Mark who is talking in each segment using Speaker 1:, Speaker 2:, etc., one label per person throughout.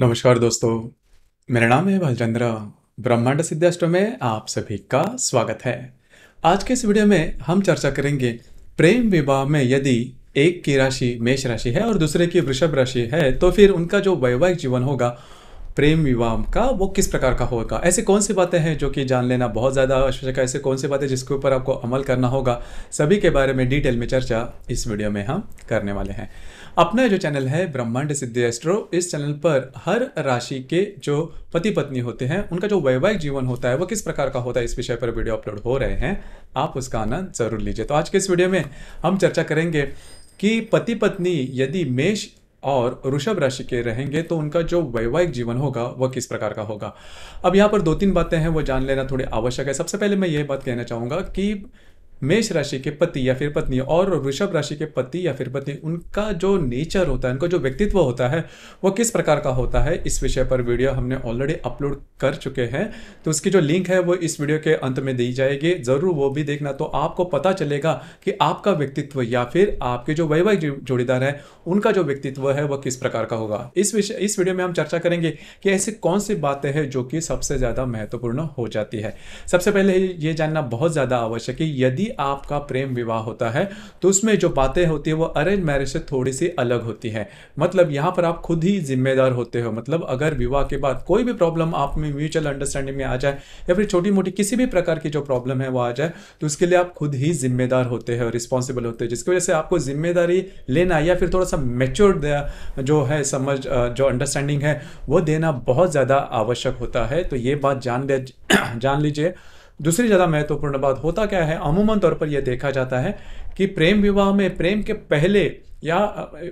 Speaker 1: नमस्कार दोस्तों मेरा नाम है भलचंद्र ब्रह्मांड सिद्धाष्ट में आप सभी का स्वागत है आज के इस वीडियो में हम चर्चा करेंगे प्रेम विवाह में यदि एक की राशि मेष राशि है और दूसरे की वृषभ राशि है तो फिर उनका जो वैवाहिक जीवन होगा प्रेम विवाह का वो किस प्रकार का होगा ऐसी कौन सी बातें हैं जो कि जान लेना बहुत ज़्यादा आवश्यक है ऐसी कौन सी बातें जिसके ऊपर आपको अमल करना होगा सभी के बारे में डिटेल में चर्चा इस वीडियो में हम करने वाले हैं अपना जो चैनल है ब्रह्मांड सिद्धि एस्ट्रो इस चैनल पर हर राशि के जो पति पत्नी होते हैं उनका जो वैवाहिक जीवन होता है वो किस प्रकार का होता है इस विषय पर वीडियो अपलोड हो रहे हैं आप उसका आनंद जरूर लीजिए तो आज के इस वीडियो में हम चर्चा करेंगे कि पति पत्नी यदि मेष और ऋषभ राशि के रहेंगे तो उनका जो वैवाहिक जीवन होगा वह किस प्रकार का होगा अब यहाँ पर दो तीन बातें हैं वो जान लेना थोड़ी आवश्यक है सबसे पहले मैं ये बात कहना चाहूँगा कि मेष राशि के पति या फिर पत्नी और वृषभ राशि के पति या फिर पत्नी उनका जो नेचर होता है उनका जो व्यक्तित्व होता है वो किस प्रकार का होता है इस विषय पर वीडियो हमने ऑलरेडी अपलोड कर चुके हैं तो उसकी जो लिंक है वो इस वीडियो के अंत में दी जाएगी ज़रूर वो भी देखना तो आपको पता चलेगा कि आपका व्यक्तित्व या फिर आपके जो वैवाहिक जोड़ीदार है उनका जो व्यक्तित्व है वह किस प्रकार का होगा इस विषय इस वीडियो में हम चर्चा करेंगे कि ऐसी कौन सी बातें हैं जो कि सबसे ज़्यादा महत्वपूर्ण हो जाती है सबसे पहले ये जानना बहुत ज़्यादा आवश्यक है यदि ही आपका प्रेम विवाह होता है तो उसमें जो बातें होती है वो अरेंज मैरिज से थोड़ी सी अलग होती है मतलब यहाँ पर आप खुद ही जिम्मेदार होते हो मतलब अगर विवाह के बाद कोई भी प्रॉब्लम आप में म्यूचुअल अंडरस्टैंडिंग में आ जाए या फिर छोटी मोटी किसी भी प्रकार की जो प्रॉब्लम है वो आ जाए तो उसके लिए आप खुद ही जिम्मेदार होते हैं रिस्पॉन्सिबल होते हैं जिसकी वजह से आपको जिम्मेदारी लेना या फिर थोड़ा सा मेच्योर जो है समझ जो अंडरस्टैंडिंग है वो देना बहुत ज़्यादा आवश्यक होता है तो ये बात जान ले जान लीजिए दूसरी ज़्यादा महत्वपूर्ण बात होता क्या है अमूमन तौर पर यह देखा जाता है कि प्रेम विवाह में प्रेम के पहले या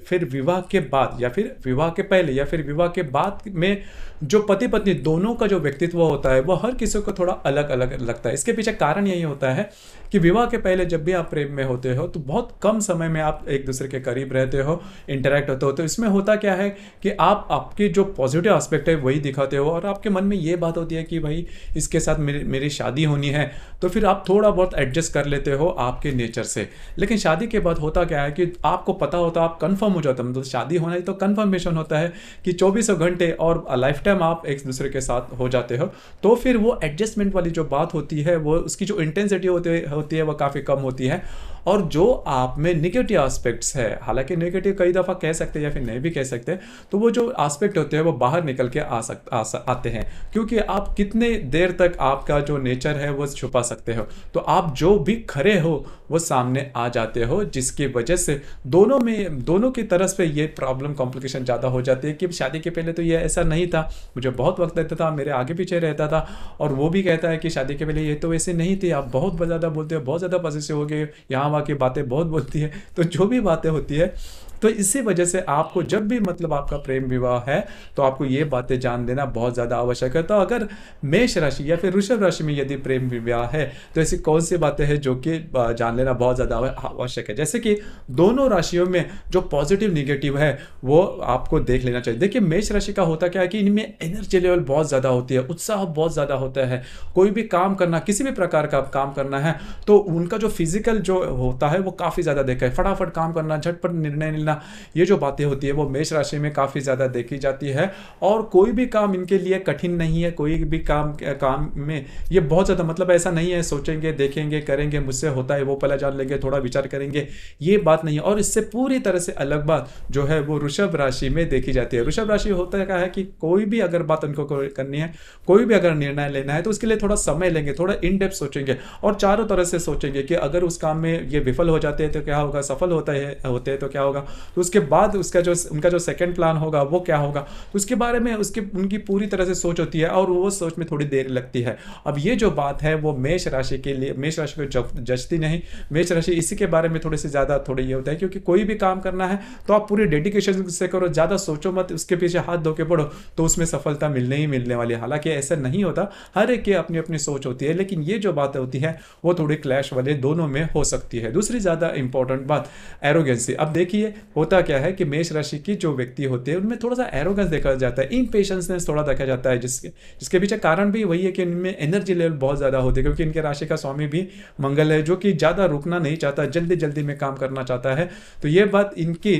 Speaker 1: फिर विवाह के बाद या फिर विवाह के पहले या फिर विवाह के बाद में जो पति पत्नी दोनों का जो व्यक्तित्व होता है वह हर किसी को थोड़ा अलग अलग लगता है इसके पीछे कारण यही होता है कि विवाह के पहले जब भी आप प्रेम में होते हो तो बहुत कम समय में आप एक दूसरे के करीब रहते हो इंटरेक्ट होते हो तो इसमें होता क्या है कि आप आपके जो पॉजिटिव आस्पेक्ट है वही दिखाते हो और आपके मन में ये बात होती है कि भाई इसके साथ मेरी मेरी शादी होनी है तो फिर आप थोड़ा बहुत एडजस्ट कर लेते हो आपके नेचर से लेकिन शादी के बाद होता क्या है कि आपको पता पता हो तो आप कंफर्म हो जाते मतलब शादी होना ही तो कंफर्मेशन होता है कि चौबीसों घंटे और लाइफ टाइम आप एक दूसरे के साथ हो जाते हो तो फिर वो एडजस्टमेंट वाली जो बात होती है वो उसकी जो इंटेंसिटी होती होती है वो काफ़ी कम होती है और जो आप में निगेटिव आस्पेक्ट्स है हालांकि निगेटिव कई दफ़ा कह सकते हैं या फिर नहीं भी कह सकते तो वो जो आस्पेक्ट होते हैं वो बाहर निकल के आ सक आ, आते हैं क्योंकि आप कितने देर तक आपका जो नेचर है वो छुपा सकते हो तो आप जो भी खड़े हो वो सामने आ जाते हो जिसकी वजह से दोनों में दोनों की तरफ से ये प्रॉब्लम कॉम्प्लिकेशन ज़्यादा हो जाती है कि शादी के पहले तो ये ऐसा नहीं था मुझे बहुत वक्त रहता था मेरे आगे पीछे रहता था और वो भी कहता है कि शादी के पहले ये तो वैसे नहीं थे आप बहुत ज़्यादा बोलते हो बहुत ज़्यादा पॉजिटिव हो गए यहाँ की बातें बहुत बोलती है तो जो भी बातें होती है तो इसी वजह से आपको जब भी मतलब आपका प्रेम विवाह है तो आपको ये बातें जान देना बहुत ज़्यादा आवश्यक है तो अगर मेष राशि या फिर ऋषभ राशि में यदि प्रेम विवाह है तो ऐसी कौन सी बातें हैं जो कि जान लेना बहुत ज़्यादा आवश्यक है जैसे कि दोनों राशियों में जो पॉजिटिव निगेटिव है वो आपको देख लेना चाहिए देखिए मेष राशि का होता क्या है कि इनमें एनर्जी लेवल बहुत ज़्यादा होती है उत्साह बहुत ज़्यादा होता है कोई भी काम करना किसी भी प्रकार का काम करना है तो उनका जो फिजिकल जो होता है वो काफ़ी ज़्यादा देखा है फटाफट काम करना झटपट निर्णय मिलना ये जो बातें होती है वो मेष राशि में काफ़ी ज़्यादा देखी जाती है और कोई भी काम इनके लिए कठिन नहीं है कोई भी काम काम में ये बहुत ज़्यादा मतलब ऐसा नहीं है सोचेंगे देखेंगे करेंगे मुझसे होता है वो पहला जान लेंगे थोड़ा विचार करेंगे ये बात नहीं है और इससे पूरी तरह से अलग बात जो है वो ऋषभ राशि में देखी जाती है ऋषभ राशि होता है क्या है कि कोई भी अगर बात उनको करनी है कोई भी अगर निर्णय लेना है तो उसके लिए थोड़ा समय लेंगे थोड़ा इन डेप्थ सोचेंगे और चारों तरह से सोचेंगे कि अगर उस काम में ये विफल हो जाते हैं तो क्या होगा सफल होता है होते हैं तो क्या होगा तो उसके बाद उसका जो उनका जो सेकेंड प्लान होगा वो क्या होगा तो उसके बारे में उसके उनकी पूरी तरह से सोच होती है और वो सोच में थोड़ी देर लगती है अब ये जो बात है वो मेष राशि के लिए मेष राशि को जचती नहीं मेष राशि इसी के बारे में थोड़े से ज़्यादा थोड़ी ये होता है क्योंकि कोई भी काम करना है तो आप पूरी डेडिकेशन से करो ज़्यादा सोचो मत उसके पीछे हाथ धो के पढ़ो तो उसमें सफलता मिलने ही मिलने वाली हालांकि ऐसा नहीं होता हर एक की अपनी अपनी सोच होती है लेकिन ये जो बात होती है वो थोड़ी क्लैश वाले दोनों में हो सकती है दूसरी ज़्यादा इंपॉर्टेंट बात एरोगेंसी अब देखिए होता क्या है कि मेष राशि की जो व्यक्ति होते हैं उनमें थोड़ा सा एरोगेंस देखा जाता है इम्पेशंसनेस थोड़ा देखा जाता है जिसके जिसके पीछे कारण भी वही है कि इनमें एनर्जी लेवल बहुत ज़्यादा होते हैं क्योंकि इनके राशि का स्वामी भी मंगल है जो कि ज़्यादा रुकना नहीं चाहता जल्दी जल्दी में काम करना चाहता है तो ये बात इनकी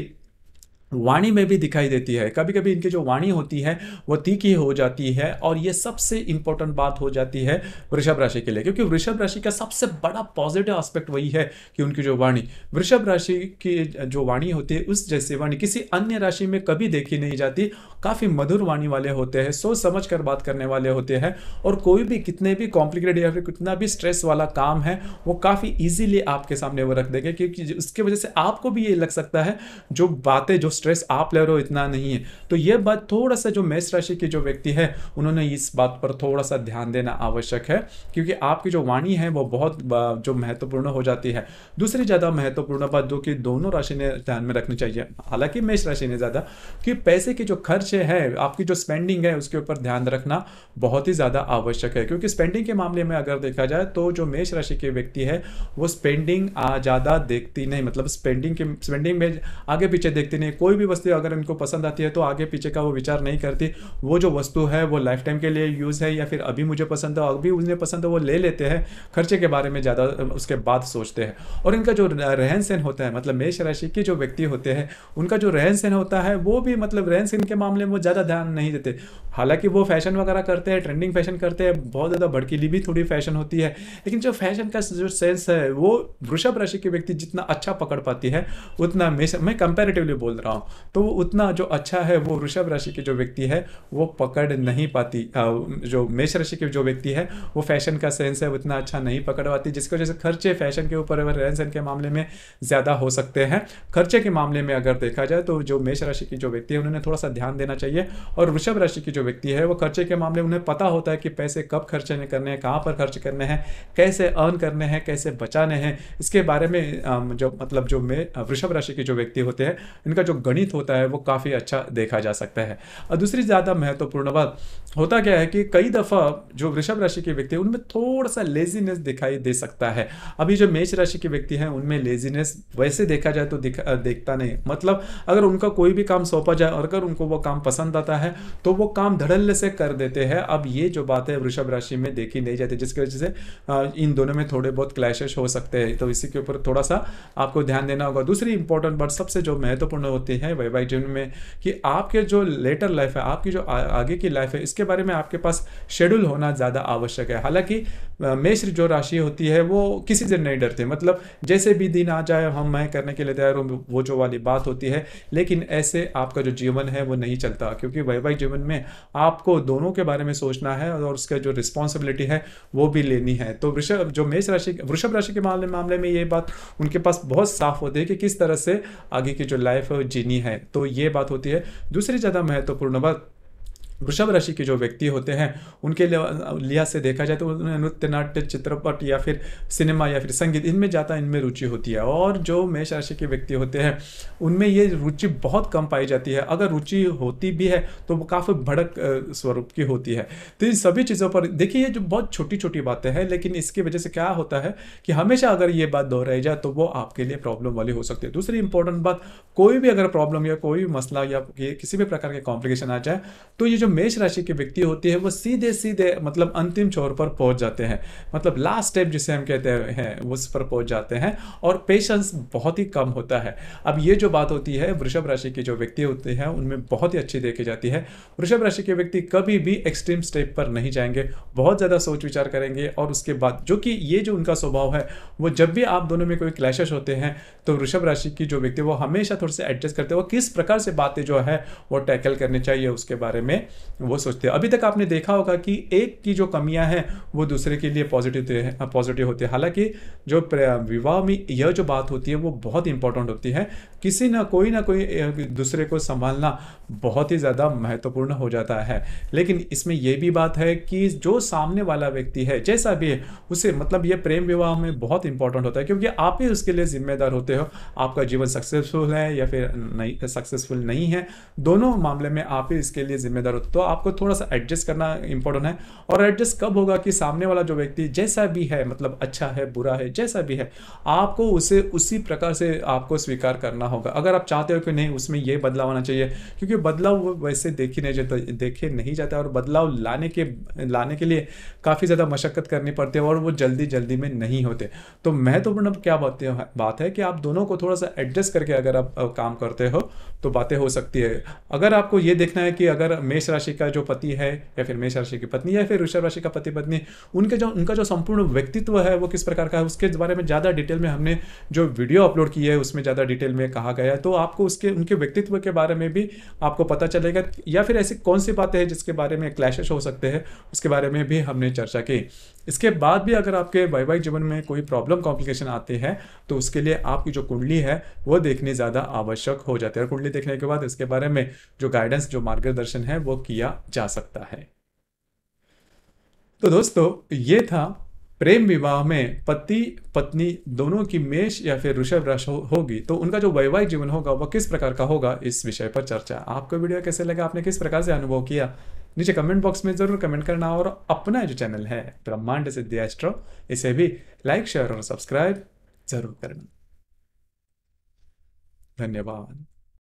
Speaker 1: वाणी में भी दिखाई देती है कभी कभी इनकी जो वाणी होती है वो तीखी हो जाती है और ये सबसे इंपॉर्टेंट बात हो जाती है वृषभ राशि के लिए क्योंकि वृषभ राशि का सबसे बड़ा पॉजिटिव एस्पेक्ट वही है कि उनकी जो वाणी वृषभ राशि की जो वाणी होती है उस जैसी वाणी किसी अन्य राशि में कभी देखी नहीं जाती काफ़ी मधुर वाणी वाले होते हैं सोच समझ कर बात करने वाले होते हैं और कोई भी कितने भी कॉम्प्लिकेटेड या फिर कितना भी स्ट्रेस वाला काम है वो काफ़ी ईजिली आपके सामने वो रख देंगे क्योंकि उसकी वजह से आपको भी ये लग सकता है जो बातें जो स्ट्रेस आप ले रहे हो इतना नहीं है तो यह बात थोड़ा सा जो मेष राशि के जो व्यक्ति है उन्होंने इस बात पर थोड़ा सा ध्यान देना आवश्यक है क्योंकि आपकी जो वाणी है वो बहुत जो महत्वपूर्ण हो जाती है दूसरी ज़्यादा महत्वपूर्ण बात जो कि दोनों राशि ने ध्यान में रखनी चाहिए हालांकि मेष राशि ने ज़्यादा कि पैसे के जो खर्च है आपकी जो स्पेंडिंग है उसके ऊपर ध्यान रखना बहुत ही ज़्यादा आवश्यक है क्योंकि स्पेंडिंग के मामले में अगर देखा जाए तो जो मेष राशि के व्यक्ति है वो स्पेंडिंग ज़्यादा देखती नहीं मतलब स्पेंडिंग के स्पेंडिंग में आगे पीछे देखती नहीं कोई भी वस्तु अगर इनको पसंद आती है तो आगे पीछे का वो विचार नहीं करती वो जो वस्तु है वो लाइफ टाइम के लिए यूज़ है या फिर अभी मुझे पसंद है अभी उन्हें पसंद है वो ले लेते हैं खर्चे के बारे में ज़्यादा उसके बाद सोचते हैं और इनका जो रहन सहन होता है मतलब मेष राशि के जो व्यक्ति होते हैं उनका जो रहन सहन होता है वो भी मतलब रहन सहन के मामले में वो ज़्यादा ध्यान नहीं देते हालांकि वो फैशन वगैरह करते हैं ट्रेंडिंग फैशन करते हैं बहुत ज़्यादा भड़कीली भी थोड़ी फैशन होती है लेकिन जो फैशन का जो सेंस है वो वृषभ राशि के व्यक्ति जितना अच्छा पकड़ पाती है उतना मैं कंपेरेटिवली बोल रहा हूँ पाऊँ तो वो उतना जो अच्छा है वो वृषभ राशि के जो व्यक्ति है वो पकड़ नहीं पाती हाँ, जो मेष राशि के जो व्यक्ति है वो फैशन का सेंस है उतना अच्छा नहीं पकड़ पाती जिसकी वजह से खर्चे फैशन के ऊपर रहन सहन के मामले में ज़्यादा हो सकते हैं खर्चे के मामले में अगर देखा जाए तो जो मेष राशि की जो व्यक्ति है उन्हें थोड़ा सा ध्यान देना चाहिए और वृषभ राशि की जो व्यक्ति है वो खर्चे के मामले उन्हें पता होता है कि पैसे कब खर्चे करने हैं कहाँ पर खर्च करने हैं कैसे अर्न करने हैं कैसे बचाने हैं इसके बारे में जो मतलब जो मे वृषभ राशि के जो व्यक्ति होते हैं इनका जो गणित होता है वो काफ़ी अच्छा देखा जा सकता है और दूसरी ज़्यादा महत्वपूर्ण बात होता क्या है कि कई दफ़ा जो वृषभ राशि के व्यक्ति हैं उनमें थोड़ा सा लेजीनेस दिखाई दे सकता है अभी जो मेष राशि के व्यक्ति हैं उनमें लेजीनेस वैसे देखा जाए तो देखता नहीं मतलब अगर उनका कोई भी काम सौंपा जाए और अगर उनको वो काम पसंद आता है तो वो काम धड़ल्ले से कर देते हैं अब ये जो बात है वृषभ राशि में देखी नहीं जाती जिसकी वजह से इन दोनों में थोड़े बहुत क्लैशेस हो सकते हैं तो इसी के ऊपर थोड़ा सा आपको ध्यान देना होगा दूसरी इंपॉर्टेंट बात सबसे जो महत्वपूर्ण होती है लिखा है वाई वाई जिन में कि आपके जो लेटर लाइफ है आपकी जो आ, आगे की लाइफ है इसके बारे में आपके पास शेड्यूल होना ज़्यादा आवश्यक है हालांकि मेष जो राशि होती है वो किसी से नहीं डरते मतलब जैसे भी दिन आ जाए हम मैं करने के लिए तैयार हूँ वो जो वाली बात होती है लेकिन ऐसे आपका जो जीवन है वो नहीं चलता क्योंकि वैवाहिक जीवन में आपको दोनों के बारे में सोचना है और उसका जो रिस्पॉन्सिबिलिटी है वो भी लेनी है तो वृषभ जो मेष राशि वृषभ राशि के मामले मामले में ये बात उनके पास बहुत साफ होती है कि किस तरह से आगे की जो लाइफ है वो नहीं है तो ये बात होती है दूसरी ज़्यादा महत्वपूर्ण बात वृषभ राशि के जो व्यक्ति होते हैं उनके लिहाज से देखा जाए तो उन्हें नृत्य नाट्य चित्रपट या फिर सिनेमा या फिर संगीत इनमें ज़्यादा इनमें रुचि होती है और जो मेष राशि के व्यक्ति होते हैं उनमें ये रुचि बहुत कम पाई जाती है अगर रुचि होती भी है तो वो काफ़ी भड़क स्वरूप की होती है तो इन सभी चीज़ों पर देखिए ये जो बहुत छोटी छोटी बातें हैं लेकिन इसकी वजह से क्या होता है कि हमेशा अगर ये बात दोहराई जाए तो वो आपके लिए प्रॉब्लम वाली हो सकती है दूसरी इंपॉर्टेंट बात कोई भी अगर प्रॉब्लम या कोई भी मसला या किसी भी प्रकार के कॉम्प्लिकेशन आ जाए तो ये जो जो मेष राशि के व्यक्ति होती है वो सीधे सीधे मतलब अंतिम छोर पर पहुंच जाते हैं मतलब लास्ट स्टेप जिसे हम कहते हैं उस पर पहुंच जाते हैं और पेशेंस बहुत ही कम होता है अब ये जो बात होती है वृषभ राशि के जो व्यक्ति होते हैं उनमें बहुत ही अच्छी देखी जाती है वृषभ राशि के व्यक्ति कभी भी एक्सट्रीम स्टेप पर नहीं जाएंगे बहुत ज़्यादा सोच विचार करेंगे और उसके बाद जो कि ये जो उनका स्वभाव है वो जब भी आप दोनों में कोई क्लैशेस होते हैं तो वृषभ राशि की जो व्यक्ति वो हमेशा थोड़े से एडजस्ट करते हैं वो किस प्रकार से बातें जो है वो टैकल करनी चाहिए उसके बारे में वो सोचते हैं अभी तक आपने देखा होगा कि एक की जो कमियां हैं वो दूसरे के लिए पॉजिटिव पॉजिटिव होती है हालांकि जो विवाह में यह जो बात होती है वो बहुत इंपॉर्टेंट होती है किसी ना कोई ना कोई दूसरे को संभालना बहुत ही ज़्यादा महत्वपूर्ण हो जाता है लेकिन इसमें यह भी बात है कि जो सामने वाला व्यक्ति है जैसा भी है उसे मतलब ये प्रेम विवाह में बहुत इंपॉर्टेंट होता है क्योंकि आप ही उसके लिए जिम्मेदार होते हो आपका जीवन सक्सेसफुल है या फिर नहीं सक्सेसफुल नहीं है दोनों मामले में आप ही इसके लिए जिम्मेदार होते तो आपको थोड़ा सा एडजस्ट करना इंपॉर्टेंट है और एडजस्ट कब होगा कि सामने वाला जो व्यक्ति जैसा भी है मतलब अच्छा है बुरा है जैसा भी है आपको उसे उसी प्रकार से आपको स्वीकार करना होगा अगर आप चाहते हो कि नहीं उसमें यह बदलाव आना चाहिए क्योंकि बदलाव वैसे देखी नहीं जाता देखे नहीं जाता और बदलाव लाने के लाने के लिए काफ़ी ज़्यादा मशक्क़त करनी पड़ती है और वो जल्दी जल्दी में नहीं होते तो महत्वपूर्ण तो क्या बात है बात है कि आप दोनों को थोड़ा सा एडजस्ट करके अगर आप काम करते हो तो बातें हो सकती है अगर आपको ये देखना है कि अगर मेष राशि का जो पति है या फिर मेष राशि की पत्नी या फिर वृषभ राशि का पति पत्नी उनके जो उनका जो संपूर्ण व्यक्तित्व है वो किस प्रकार का है उसके बारे में ज़्यादा डिटेल में हमने जो वीडियो अपलोड की है उसमें ज़्यादा डिटेल में कहा गया है तो आपको उसके उनके व्यक्तित्व के बारे में भी आपको पता चलेगा या फिर ऐसी कौन सी बातें हैं जिसके बारे में क्लैशेस हो सकते हैं उसके बारे में भी हमने चर्चा की इसके बाद भी अगर आपके वैवाहिक जीवन में कोई प्रॉब्लम कॉम्प्लिकेशन आते हैं तो उसके लिए आपकी जो कुंडली है वो देखनी ज़्यादा आवश्यक हो जाती है कुंडली देखने के बाद इसके बारे में जो गाइडेंस जो मार्गदर्शन है वो किया जा सकता है तो दोस्तों ये था प्रेम विवाह में पति पत्नी दोनों की मेष या फिर ऋषभ राशि हो, होगी तो उनका जो वैवाहिक जीवन होगा वह किस प्रकार का होगा इस विषय पर चर्चा आपको वीडियो कैसे लगा आपने किस प्रकार से अनुभव किया नीचे कमेंट बॉक्स में ज़रूर कमेंट करना और अपना जो चैनल है ब्रह्मांड सिद्धि एस्ट्रो इसे भी लाइक शेयर और सब्सक्राइब ज़रूर करना धन्यवाद